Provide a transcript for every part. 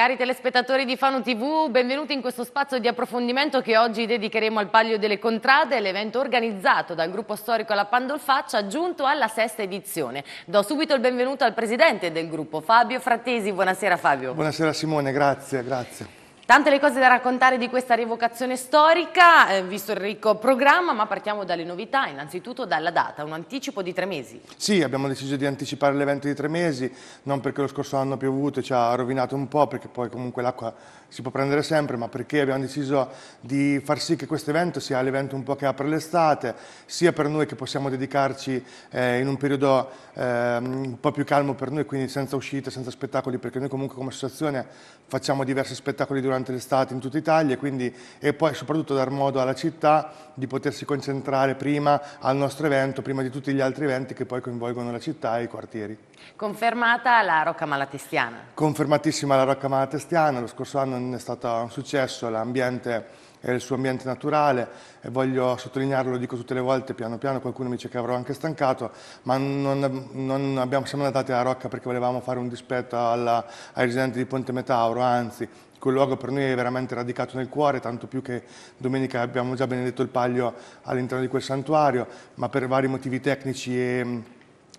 Cari telespettatori di Fano TV, benvenuti in questo spazio di approfondimento che oggi dedicheremo al Palio delle Contrade, l'evento organizzato dal gruppo storico La Pandolfaccia giunto alla sesta edizione. Do subito il benvenuto al presidente del gruppo, Fabio Frattesi. Buonasera Fabio. Buonasera Simone, grazie, grazie. Tante le cose da raccontare di questa rievocazione storica, eh, visto il ricco programma, ma partiamo dalle novità, innanzitutto dalla data, un anticipo di tre mesi. Sì, abbiamo deciso di anticipare l'evento di tre mesi, non perché lo scorso anno ha piovuto e ci ha rovinato un po', perché poi comunque l'acqua si può prendere sempre, ma perché abbiamo deciso di far sì che questo evento sia l'evento un po' che apre l'estate, sia per noi che possiamo dedicarci eh, in un periodo eh, un po' più calmo per noi, quindi senza uscite, senza spettacoli, perché noi comunque come associazione facciamo diversi spettacoli durante durante l'estate in tutta Italia quindi, e poi soprattutto dar modo alla città di potersi concentrare prima al nostro evento, prima di tutti gli altri eventi che poi coinvolgono la città e i quartieri. Confermata la Rocca Malatestiana? Confermatissima la Rocca Malatestiana, lo scorso anno è stato un successo, l'ambiente era il suo ambiente naturale e voglio sottolinearlo, lo dico tutte le volte, piano piano qualcuno mi dice che avrò anche stancato, ma non, non abbiamo, siamo andati a Rocca perché volevamo fare un dispetto alla, ai residenti di Ponte Metauro, anzi quel luogo per noi è veramente radicato nel cuore, tanto più che domenica abbiamo già benedetto il Paglio all'interno di quel santuario, ma per vari motivi tecnici e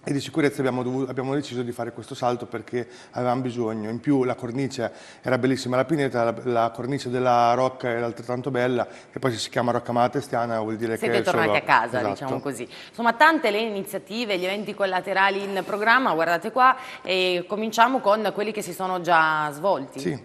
e di sicurezza abbiamo, dovuto, abbiamo, deciso di fare questo salto perché avevamo bisogno. In più la cornice era bellissima, la pineta, la, la cornice della Rocca era altrettanto bella e poi se si chiama Rocca Malatestiana vuol dire Siete che... Siete tornati solo... a casa, esatto. diciamo così. Insomma, tante le iniziative, gli eventi collaterali in programma, guardate qua, e cominciamo con quelli che si sono già svolti. Sì,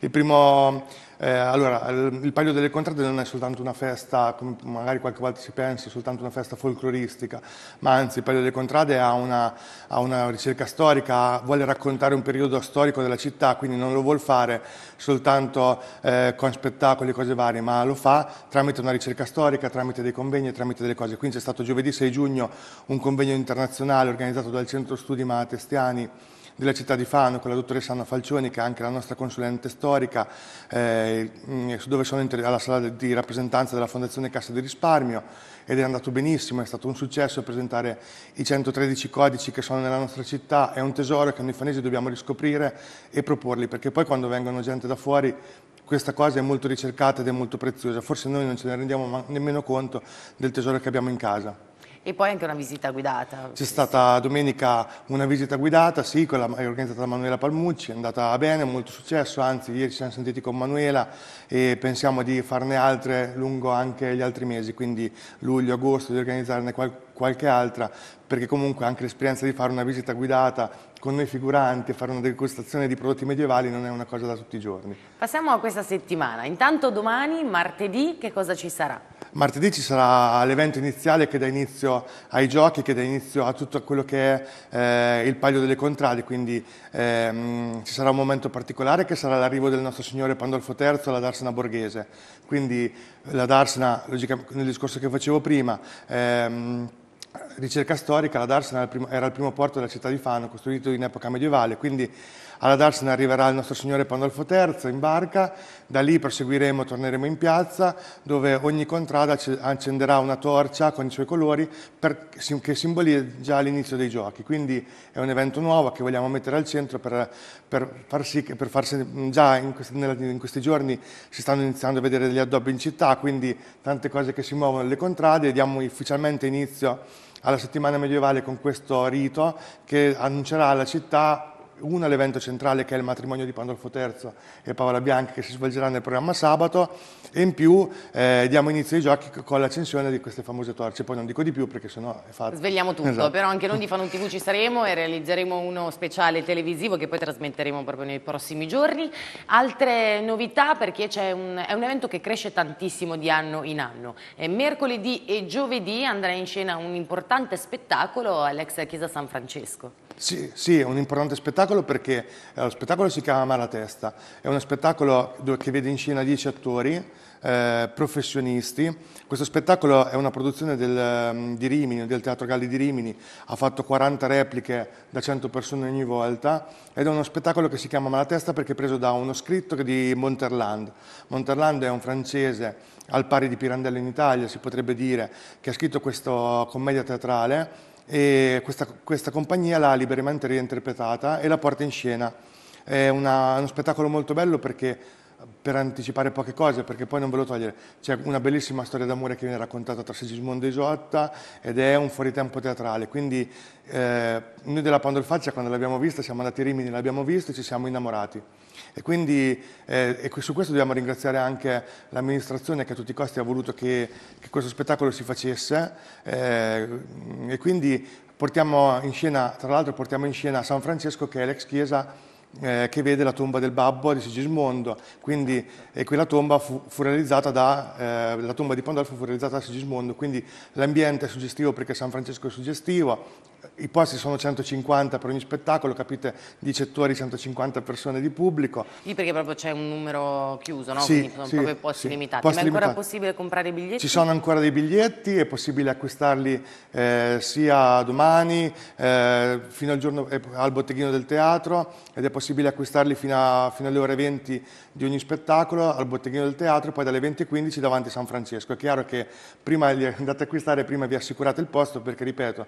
il primo... Eh, allora, il Palio delle Contrade non è soltanto una festa, come magari qualche volta si pensa, soltanto una festa folcloristica, ma anzi il Palio delle Contrade ha una, ha una ricerca storica, vuole raccontare un periodo storico della città, quindi non lo vuole fare soltanto eh, con spettacoli e cose varie, ma lo fa tramite una ricerca storica, tramite dei convegni, tramite delle cose. Quindi c'è stato giovedì 6 giugno un convegno internazionale organizzato dal Centro Studi Testiani della città di Fano con la dottoressa Anna Falcioni che è anche la nostra consulente storica eh, dove sono alla sala di rappresentanza della Fondazione Cassa di Risparmio ed è andato benissimo, è stato un successo presentare i 113 codici che sono nella nostra città, è un tesoro che noi fanesi dobbiamo riscoprire e proporli perché poi quando vengono gente da fuori questa cosa è molto ricercata ed è molto preziosa, forse noi non ce ne rendiamo nemmeno conto del tesoro che abbiamo in casa e poi anche una visita guidata. C'è stata domenica una visita guidata, sì, quella organizzata da Manuela Palmucci, è andata bene, molto successo, anzi ieri ci siamo sentiti con Manuela e pensiamo di farne altre lungo anche gli altri mesi, quindi luglio, agosto, di organizzarne qualche qualche altra, perché comunque anche l'esperienza di fare una visita guidata con noi figuranti, e fare una degustazione di prodotti medievali non è una cosa da tutti i giorni. Passiamo a questa settimana. Intanto domani, martedì, che cosa ci sarà? Martedì ci sarà l'evento iniziale che dà inizio ai giochi, che dà inizio a tutto quello che è eh, il palio delle contrade, quindi ehm, ci sarà un momento particolare che sarà l'arrivo del nostro signore Pandolfo III alla Darsena Borghese. Quindi la Darsena, logicamente nel discorso che facevo prima, ehm, ricerca storica, la Darsena era il primo porto della città di Fano, costruito in epoca medievale, quindi alla Darsena arriverà il nostro Signore Pandolfo III in barca, da lì proseguiremo, torneremo in piazza, dove ogni contrada accenderà una torcia con i suoi colori per, che simboleggia l'inizio dei giochi. Quindi è un evento nuovo che vogliamo mettere al centro per, per far sì che, per farsi, già in questi, in questi giorni si stanno iniziando a vedere degli addobbi in città, quindi tante cose che si muovono nelle contrade, diamo ufficialmente inizio alla settimana medievale con questo rito che annuncerà alla città una l'evento centrale che è il matrimonio di Pandolfo III e Paola Bianchi che si svolgerà nel programma sabato e in più eh, diamo inizio ai giochi con l'accensione di queste famose torce. Poi non dico di più perché sennò è fatto. Svegliamo tutto, esatto. però anche noi di Fanon TV ci saremo e realizzeremo uno speciale televisivo che poi trasmetteremo proprio nei prossimi giorni. Altre novità perché un, è un evento che cresce tantissimo di anno in anno. E mercoledì e giovedì andrà in scena un importante spettacolo all'ex chiesa San Francesco. Sì, sì, è un importante spettacolo perché eh, lo spettacolo si chiama Malatesta, è uno spettacolo che vede in scena dieci attori eh, professionisti. Questo spettacolo è una produzione del, mm, di Rimini, del Teatro Galli di Rimini, ha fatto 40 repliche da 100 persone ogni volta ed è uno spettacolo che si chiama Malatesta perché è preso da uno scritto di Monterland. Monterland è un francese al pari di Pirandello in Italia, si potrebbe dire, che ha scritto questa commedia teatrale e questa, questa compagnia l'ha liberamente reinterpretata e la porta in scena. È una, uno spettacolo molto bello perché, per anticipare poche cose, perché poi non ve lo togliere, c'è una bellissima storia d'amore che viene raccontata tra Sigismondo e Isotta ed è un fuoritempo teatrale, quindi eh, noi della Pandolfaccia quando l'abbiamo vista siamo andati a Rimini, l'abbiamo vista e ci siamo innamorati. E quindi eh, e su questo dobbiamo ringraziare anche l'amministrazione che a tutti i costi ha voluto che, che questo spettacolo si facesse eh, e quindi portiamo in scena, tra l'altro portiamo in scena San Francesco che è l'ex chiesa eh, che vede la tomba del babbo di Sigismondo, quindi e quella tomba fu, fu realizzata da, eh, la tomba di Pandolfo fu realizzata da Sigismondo, quindi l'ambiente è suggestivo perché San Francesco è suggestivo, i posti sono 150 per ogni spettacolo, capite 10 settori, 150 persone di pubblico. Sì, perché proprio c'è un numero chiuso, no? Sì, Quindi sono sì, proprio posti sì, limitati. Posti Ma è ancora limitati. possibile comprare i biglietti? Ci sono ancora dei biglietti, è possibile acquistarli eh, sia domani, eh, fino al, giorno, eh, al botteghino del teatro, ed è possibile acquistarli fino, a, fino, alle ore 20 di ogni spettacolo, al botteghino del teatro, poi dalle 20.15 davanti a San Francesco. È chiaro che prima li andate a acquistare, prima vi assicurate il posto, perché ripeto,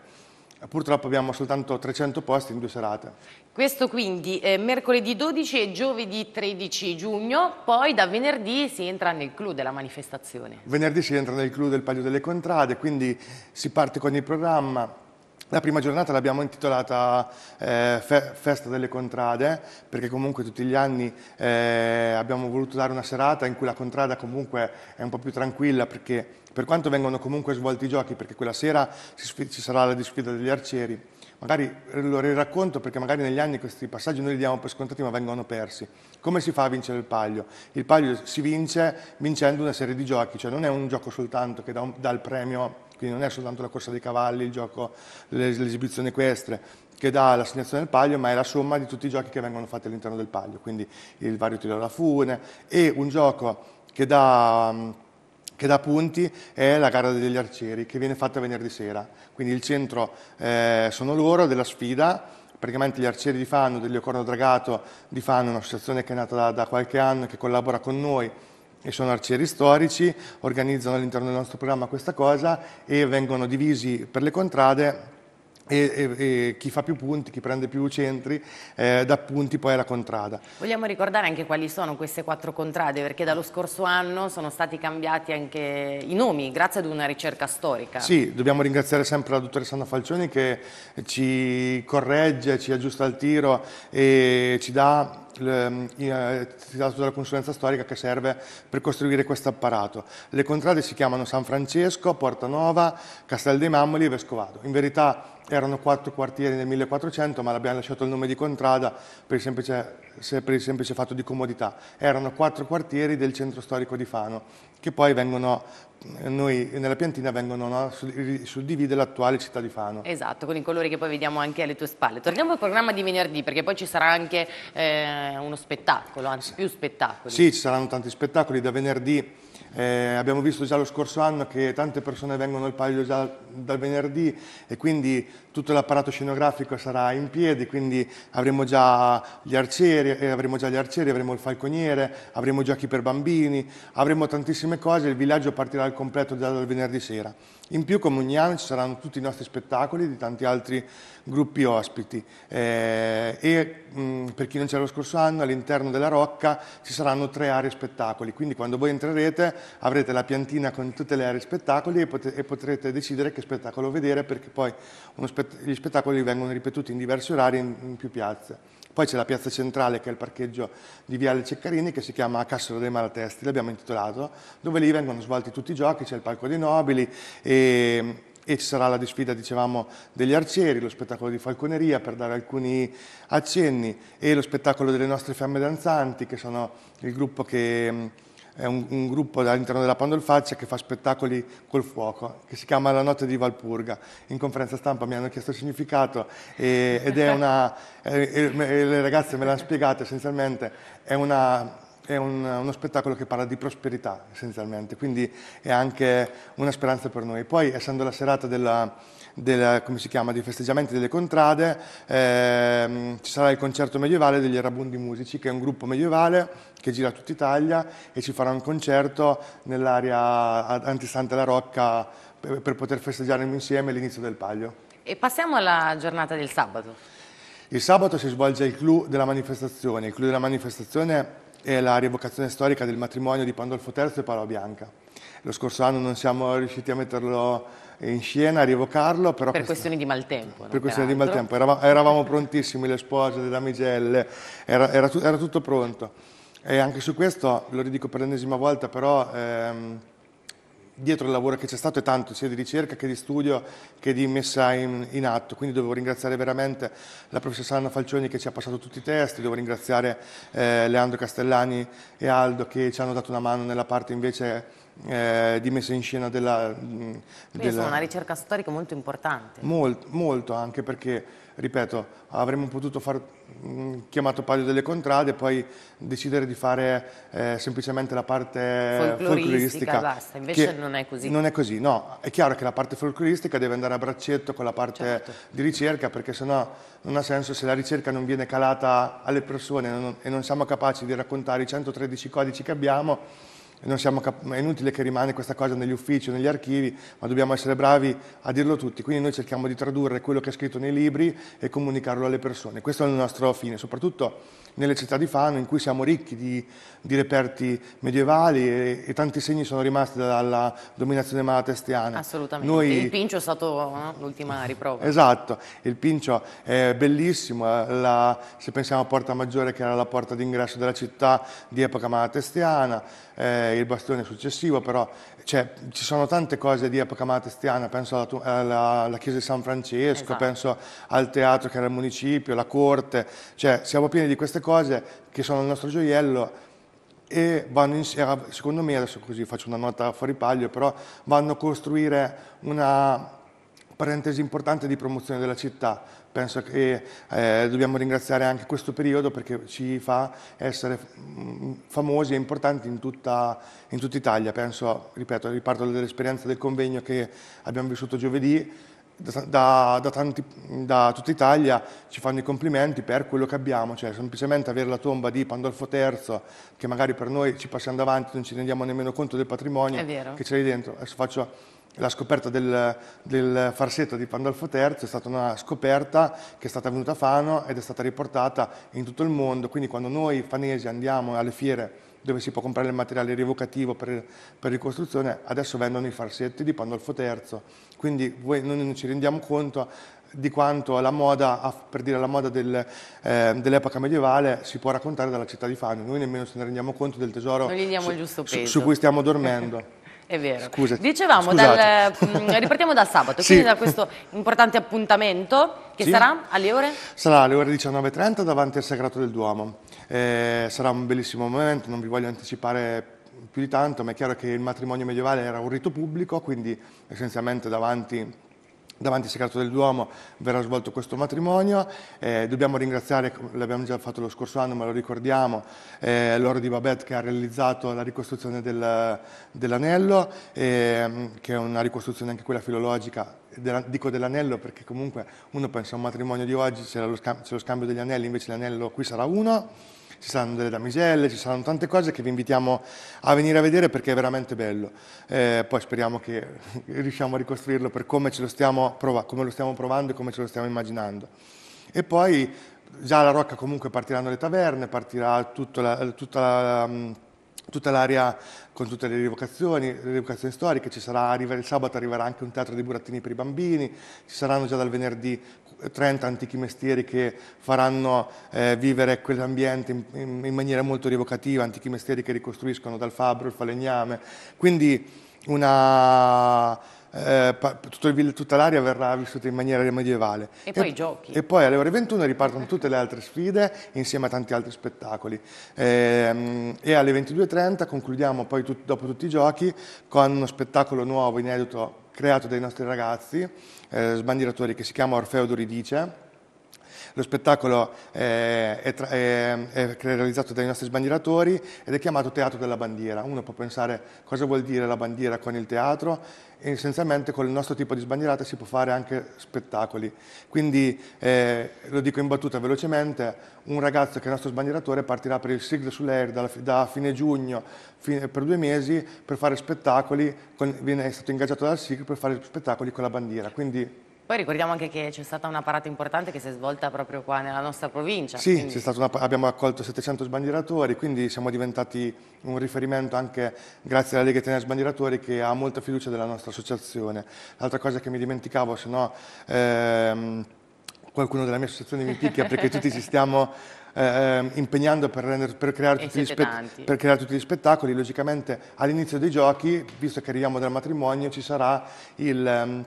eh, purtroppo abbiamo soltanto 300 posti in due serate. Questo quindi eh, mercoledì 12 e giovedì 13 giugno, poi da venerdì si entra nel clou della manifestazione. Venerdì si entra nel clou del Palio delle Contrade, quindi si parte con il programma, la prima giornata l'abbiamo intitolata eh, Fe Festa delle Contrade, perché comunque tutti gli anni eh, abbiamo voluto dare una serata in cui la contrada comunque è un po' più tranquilla, perché per quanto vengono comunque svolti i giochi, perché quella sera ci sarà la disfida degli arcieri, magari eh, lo riracconto perché magari negli anni questi passaggi noi li diamo per scontati ma vengono persi. Come si fa a vincere il paglio? Il paglio si vince vincendo una serie di giochi, cioè non è un gioco soltanto che dà, un, dà il premio, quindi non è soltanto la corsa dei cavalli, il gioco, l'esibizione equestre che dà l'assegnazione del palio, ma è la somma di tutti i giochi che vengono fatti all'interno del palio, quindi il vario tiro alla fune e un gioco che dà che dà punti è la gara degli arcieri che viene fatta venerdì sera. Quindi il centro eh, sono loro della sfida praticamente gli arcieri di Fano, Ocorno Dragato di Fano, un'associazione che è nata da, da, qualche anno, che collabora con noi e sono arcieri storici, organizzano all'interno del nostro programma questa cosa e vengono divisi per le contrade e, e, e, chi fa più punti, chi prende più centri, eh, dà punti poi alla contrada. Vogliamo ricordare anche quali sono queste quattro contrade, perché dallo scorso anno sono stati cambiati anche i nomi, grazie ad una ricerca storica. Sì, dobbiamo ringraziare sempre la dottoressa Anna Falcioni che ci corregge, ci aggiusta il tiro e ci dà tirato ehm, eh, dalla consulenza storica che serve per costruire questo apparato. Le contrade si chiamano San Francesco, Porta Nova, Castel dei Mammoli e Vescovado. In verità erano quattro quartieri nel 1400, ma l'abbiamo lasciato il nome di contrada per il, semplice, per il semplice fatto di comodità. Erano quattro quartieri del centro storico di Fano, che poi vengono noi, nella piantina vengono no, suddivide l'attuale città di Fano. Esatto, con i colori che poi vediamo anche alle tue spalle. Torniamo al programma di venerdì, perché poi ci sarà anche eh, uno spettacolo, anzi più spettacoli. Sì, ci saranno tanti spettacoli da venerdì eh, abbiamo visto già lo scorso anno che tante persone vengono al palio già dal venerdì e quindi tutto l'apparato scenografico sarà in piedi, quindi avremo già gli arcieri, eh, avremo già gli arcieri, avremo il falconiere, avremo giochi per bambini, avremo tantissime cose, il villaggio partirà al completo già dal venerdì sera. In più come ogni anno ci saranno tutti i nostri spettacoli di tanti altri gruppi ospiti eh, e mh, mm, per chi non c'era lo scorso anno all'interno della Rocca ci saranno tre aree spettacoli, quindi quando voi entrerete avrete la piantina con tutte le aree spettacoli e, pot e potrete decidere che spettacolo vedere perché poi spett gli spettacoli vengono ripetuti in diversi orari in, in più piazze. Poi c'è la piazza centrale che è il parcheggio di Viale Ceccarini che si chiama Cassero dei Malatesti, l'abbiamo intitolato, dove lì vengono svolti tutti i giochi, c'è il palco dei nobili e, e ci sarà la disfida, dicevamo, degli arcieri, lo spettacolo di falconeria per dare alcuni accenni e lo spettacolo delle nostre fiamme danzanti che sono il gruppo che è un, un gruppo all'interno della Pandolfaccia che fa spettacoli col fuoco, che si chiama La notte di Valpurga. In conferenza stampa mi hanno chiesto il significato e, ed è una, e, e le ragazze me l'hanno spiegato essenzialmente, è una, è un, uno spettacolo che parla di prosperità essenzialmente, quindi è anche una speranza per noi. Poi, essendo la serata della, della, chiama, dei festeggiamenti delle contrade, ehm, ci sarà il concerto medievale degli Erabundi Musici, che è un gruppo medievale che gira tutta Italia e ci farà un concerto nell'area antistante la Rocca per, per poter festeggiare insieme l'inizio del Palio. E passiamo alla giornata del sabato. Il sabato si svolge il clou della manifestazione. Il clou della manifestazione è la rievocazione storica del matrimonio di Pandolfo III e Paola Bianca. Lo scorso anno non siamo riusciti a metterlo in scena, a rievocarlo. per questa... questioni di maltempo. Per questioni di maltempo. Eravamo, eravamo, prontissimi, le spose, le damigelle, era, era, era, tutto pronto. E anche su questo, lo ridico per l'ennesima volta, però... Ehm, dietro il lavoro che c'è stato è tanto, sia di ricerca che di studio che di messa in, in, atto. Quindi devo ringraziare veramente la professoressa Anna Falcioni che ci ha passato tutti i testi, devo ringraziare eh, Leandro Castellani e Aldo che ci hanno dato una mano nella parte invece eh, di messa in scena della... Mm, Quindi della... Insomma, una ricerca storica molto importante. Molto, molto anche perché, ripeto, avremmo potuto fare mh, mm, chiamato Palio delle Contrade e poi decidere di fare eh, semplicemente la parte folcloristica, folcloristica basta, invece non è così. Non è così, no, è chiaro che la parte folcloristica deve andare a braccetto con la parte certo. di ricerca perché sennò non ha senso se la ricerca non viene calata alle persone non, e non siamo capaci di raccontare i 113 codici che abbiamo cap- è inutile che rimane questa cosa negli uffici o negli archivi, ma dobbiamo essere bravi a dirlo tutti. Quindi noi cerchiamo di tradurre quello che è scritto nei libri e comunicarlo alle persone. Questo è il nostro fine, soprattutto nelle città di Fano in cui siamo ricchi di, di reperti medievali e, e, tanti segni sono rimasti dalla dominazione malatestiana. Assolutamente, Noi... il Pincio è stato no? l'ultima riprova. Esatto, il Pincio è bellissimo, la, se pensiamo a Porta Maggiore che era la porta d'ingresso della città di epoca malatestiana, eh, il bastione successivo però cioè, ci sono tante cose di epoca matestiana, penso alla, alla, alla chiesa di San Francesco, esatto. penso al teatro che era il municipio, la corte, cioè siamo pieni di queste cose che sono il nostro gioiello e vanno insieme, secondo me, adesso così faccio una nota fuori paglio, però vanno a costruire una Parentesi importante di promozione della città, penso che eh, dobbiamo ringraziare anche questo periodo perché ci fa essere mm, famosi e importanti in tutta, in tutta Italia. Penso, ripeto, riparto dall'esperienza del convegno che abbiamo vissuto giovedì, da, da, tanti, da, tutta Italia ci fanno i complimenti per quello che abbiamo, cioè semplicemente avere la tomba di Pandolfo III, che magari per noi ci passiamo davanti, non ci rendiamo nemmeno conto del patrimonio che c'è lì dentro. Adesso faccio la scoperta del, del, farsetto di Pandolfo III è stata una scoperta che è stata venuta a Fano ed è stata riportata in tutto il mondo, quindi quando noi fanesi andiamo alle fiere dove si può comprare il materiale rievocativo per, per ricostruzione, adesso vendono i farsetti di Pandolfo III, quindi noi non ci rendiamo conto di quanto la moda, per dire la moda del, eh, dell'epoca medievale, si può raccontare dalla città di Fano, noi nemmeno se ne rendiamo conto del tesoro su, su cui stiamo dormendo. È vero. Scusa. Dicevamo, dal, mm, ripartiamo dal sabato, sì. quindi da questo importante appuntamento che sì. sarà alle ore? Sarà alle ore 19.30 davanti al Sagrato del Duomo. Eh, sarà un bellissimo momento, non vi voglio anticipare più di tanto, ma è chiaro che il matrimonio medievale era un rito pubblico, quindi essenzialmente davanti davanti al segreto del Duomo verrà svolto questo matrimonio, eh, dobbiamo ringraziare, l'abbiamo già fatto lo scorso anno ma lo ricordiamo, eh, Loro di Babette che ha realizzato la ricostruzione del, dell'anello, eh, che è una ricostruzione anche quella filologica, della, dico dell'anello perché comunque uno pensa a un matrimonio di oggi, c'è lo, scambio, lo scambio degli anelli, invece l'anello qui sarà uno ci saranno delle damiselle, ci saranno tante cose che vi invitiamo a venire a vedere perché è veramente bello. Eh, poi speriamo che riusciamo a ricostruirlo per come, lo stiamo, come lo stiamo provando e come ce lo stiamo immaginando. E poi già la Rocca comunque partiranno le taverne, partirà tutta la, tutta la tutta l'area con tutte le rievocazioni, le rievocazioni storiche, ci sarà, arriva, il sabato arriverà anche un teatro di burattini per i bambini, ci saranno già dal venerdì 30 antichi mestieri che faranno eh, vivere quell'ambiente in, in, in, maniera molto rievocativa, antichi mestieri che ricostruiscono dal fabbro, il falegname, quindi una eh, il, tutta l'area verrà vissuta in maniera medievale. E, e poi i giochi. E poi alle ore 21 ripartono tutte le altre sfide insieme a tanti altri spettacoli. E, ehm, e alle 22.30 concludiamo poi tut, dopo tutti i giochi con uno spettacolo nuovo, inedito, creato dai nostri ragazzi, eh, sbandieratori, che si chiama Orfeo Doridice lo spettacolo eh, è, è, è, realizzato dai nostri sbandieratori ed è chiamato Teatro della Bandiera. Uno può pensare cosa vuol dire la bandiera con il teatro e essenzialmente con il nostro tipo di sbandierata si può fare anche spettacoli. Quindi, eh, lo dico in battuta velocemente, un ragazzo che è il nostro sbandieratore partirà per il Sigl sull'Air da, da fine giugno fine, per due mesi per fare spettacoli, con, viene, è stato ingaggiato dal Sigl per fare spettacoli con la bandiera. Quindi poi ricordiamo anche che c'è stata una parata importante che si è svolta proprio qua nella nostra provincia. Sì, quindi... una... abbiamo accolto 700 sbandieratori, quindi siamo diventati un riferimento anche grazie alla Lega Italiana Sbandieratori che ha molta fiducia della nostra associazione. L'altra cosa che mi dimenticavo, se no ehm, qualcuno della mia associazione mi picchia perché tutti ci stiamo eh, impegnando per, render, per, creare per, creare tutti gli spettacoli. Logicamente all'inizio dei giochi, visto che arriviamo dal matrimonio, ci sarà il... Ehm,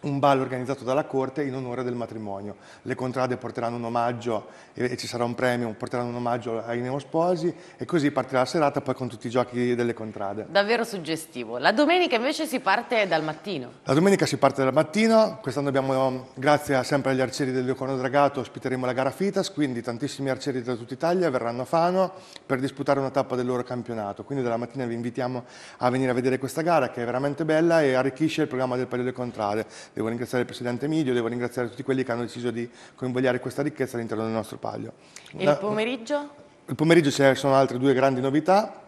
un ballo organizzato dalla corte in onore del matrimonio. Le contrade porteranno un omaggio e ci sarà un premio, porteranno un omaggio ai neosposi e così partirà la serata poi con tutti i giochi delle contrade. Davvero suggestivo. La domenica invece si parte dal mattino. La domenica si parte dal mattino, quest'anno abbiamo, grazie sempre agli arcieri del Leocorno Dragato, ospiteremo la gara Fitas, quindi tantissimi arcieri da tutta Italia verranno a Fano per disputare una tappa del loro campionato. Quindi dalla mattina vi invitiamo a venire a vedere questa gara che è veramente bella e arricchisce il programma del Palio delle Contrade devo ringraziare il Presidente Emilio, devo ringraziare tutti quelli che hanno deciso di convogliare questa ricchezza all'interno del nostro palio. E il pomeriggio? Il pomeriggio ci sono altre due grandi novità.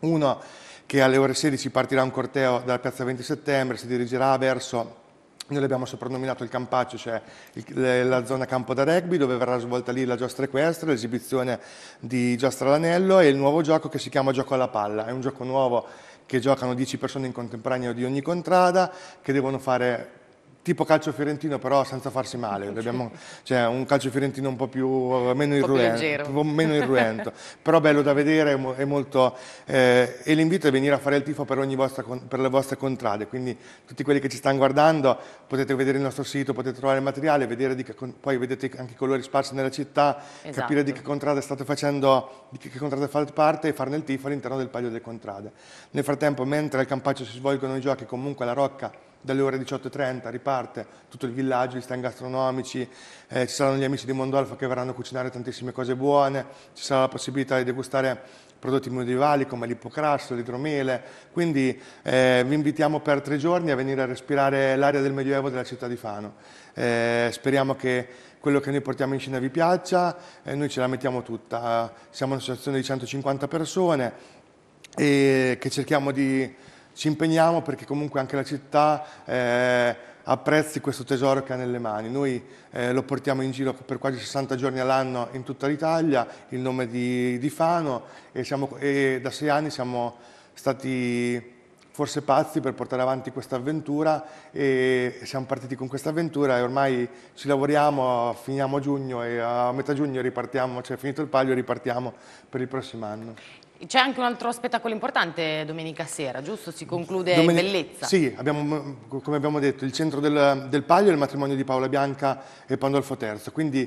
uno che alle ore 16 partirà un corteo dalla piazza 20 settembre, si dirigerà verso noi l'abbiamo soprannominato il Campaccio, cioè il, la zona campo da rugby, dove verrà svolta lì la giostra equestre, l'esibizione di giostra all'anello e il nuovo gioco che si chiama Gioco alla palla. È un gioco nuovo che giocano 10 persone in contemporanea di ogni contrada, che devono fare tipo calcio fiorentino però senza farsi male, Abbiamo, cioè, un calcio fiorentino un po' più eh, meno un irruento, po più meno irruento. però bello da vedere è molto, eh, e l'invito è venire a fare il tifo per, vostra, per, le vostre contrade, quindi tutti quelli che ci stanno guardando potete vedere il nostro sito, potete trovare il materiale, che, poi vedete anche i colori sparsi nella città, esatto. capire di che contrada state facendo, di che contrada fate parte e farne il tifo all'interno del palio delle contrade. Nel frattempo mentre al campaccio si svolgono i giochi comunque la Rocca dalle ore 18.30 riparte tutto il villaggio, gli stand gastronomici, eh, ci saranno gli amici di Mondolfo che verranno a cucinare tantissime cose buone, ci sarà la possibilità di degustare prodotti medievali come l'ippocrasso, l'idromele, quindi eh, vi invitiamo per tre giorni a venire a respirare l'aria del Medioevo della città di Fano. Eh, speriamo che quello che noi portiamo in scena vi piaccia, eh, noi ce la mettiamo tutta, siamo un'associazione di 150 persone e eh, che cerchiamo di ci impegniamo perché comunque anche la città eh, apprezzi questo tesoro che ha nelle mani. Noi eh, lo portiamo in giro per quasi 60 giorni all'anno in tutta l'Italia, il nome di, di Fano, e, siamo, e da sei anni siamo stati forse pazzi per portare avanti questa avventura e siamo partiti con questa avventura e ormai ci lavoriamo, finiamo a giugno e a metà giugno ripartiamo, cioè finito il palio ripartiamo per il prossimo anno. C'è anche un altro spettacolo importante domenica sera, giusto? Si conclude Domen- bellezza. Sì, abbiamo, come abbiamo detto, il centro del, del Paglio è il matrimonio di Paola Bianca e Pandolfo III. Quindi,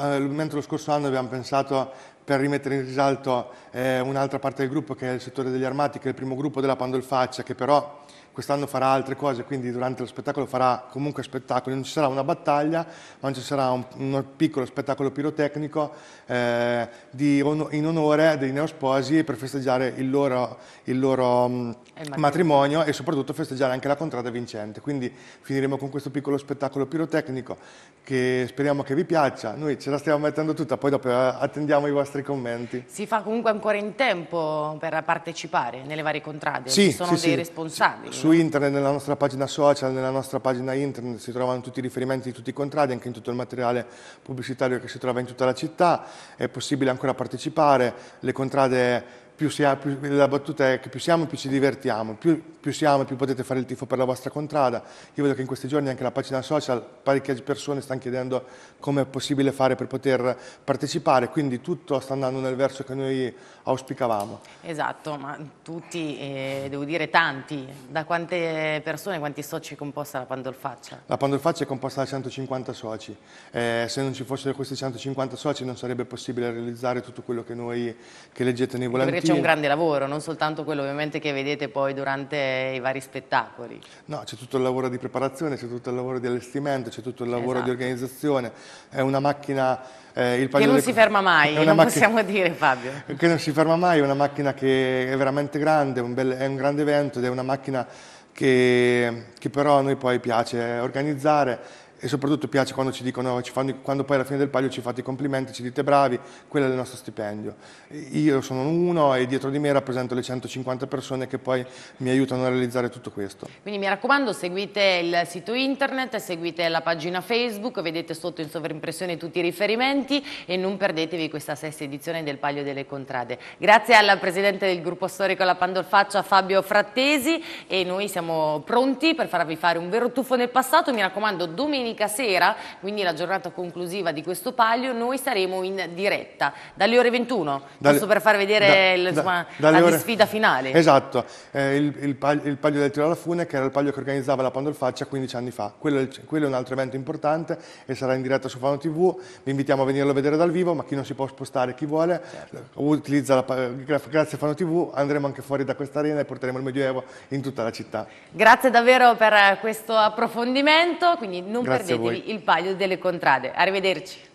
eh, mentre lo scorso anno abbiamo pensato per rimettere in risalto eh, un'altra parte del gruppo che è il settore degli armati, che è il primo gruppo della Pandolfaccia, che però quest'anno farà altre cose, quindi durante lo spettacolo farà comunque spettacoli, non ci sarà una battaglia, ma ci sarà un, un piccolo spettacolo pirotecnico eh, di, in onore dei neosposi per festeggiare il loro, il loro mm, il matrimonio. matrimonio. e soprattutto festeggiare anche la contrada vincente. Quindi finiremo con questo piccolo spettacolo pirotecnico che speriamo che vi piaccia. Noi ce la stiamo mettendo tutta, poi dopo eh, attendiamo i vostri commenti. Si fa comunque ancora in tempo per partecipare nelle varie contrade, sì, ci sono sì, dei sì. responsabili. Su su internet, nella nostra pagina social, nella nostra pagina internet si trovano tutti i riferimenti di tutti i contratti, anche in tutto il materiale pubblicitario che si trova in tutta la città, è possibile ancora partecipare, le contrade più, si più la battuta è che più siamo più ci divertiamo, più, più siamo più potete fare il tifo per la vostra contrada. Io vedo che in questi giorni anche la pagina social parecchie persone stanno chiedendo come è possibile fare per poter partecipare, quindi tutto sta andando nel verso che noi auspicavamo. Esatto, ma tutti, eh, devo dire tanti, da quante persone, quanti soci è composta la Pandolfaccia? La Pandolfaccia è composta da 150 soci, eh, se non ci fossero questi 150 soci non sarebbe possibile realizzare tutto quello che, noi, che leggete nei volantini c'è un grande lavoro, non soltanto quello ovviamente che vedete poi durante i vari spettacoli. No, c'è tutto il lavoro di preparazione, c'è tutto il lavoro di allestimento, c'è tutto il lavoro esatto. di organizzazione, è una macchina... Eh, il che non si ferma mai, non macchina, possiamo dire Fabio. Che non si ferma mai, è una macchina che è veramente grande, un bel, è un grande evento ed è una macchina che, che però a noi poi piace organizzare e soprattutto piace quando ci dicono, ci fanno, quando poi alla fine del palio ci fate i complimenti, ci dite bravi, quello è il nostro stipendio. Io sono uno e dietro di me rappresento le 150 persone che poi mi aiutano a realizzare tutto questo. Quindi mi raccomando, seguite il sito internet, seguite la pagina Facebook, vedete sotto in sovrimpressione tutti i riferimenti e non perdetevi questa sesta edizione del Palio delle Contrade. Grazie al Presidente del Gruppo Storico La Pandolfaccia, Fabio Frattesi e noi siamo pronti per farvi fare un vero tuffo nel passato, mi raccomando domenica domenica sera, quindi la giornata conclusiva di questo palio, noi saremo in diretta dalle ore 21, giusto per far vedere da, il, insomma, la sfida finale. Esatto, eh, il, il, palio, il, palio, del Tiro alla Fune che era il palio che organizzava la Pandolfaccia 15 anni fa, quello, quello è un altro evento importante e sarà in diretta su Fano TV, vi invitiamo a venirlo a vedere dal vivo, ma chi non si può spostare, chi vuole, certo. utilizza la, grazie a Fano TV, andremo anche fuori da questa arena e porteremo il Medioevo in tutta la città. Grazie davvero per questo approfondimento, quindi non grazie perdetevi il paio delle contrade. Arrivederci.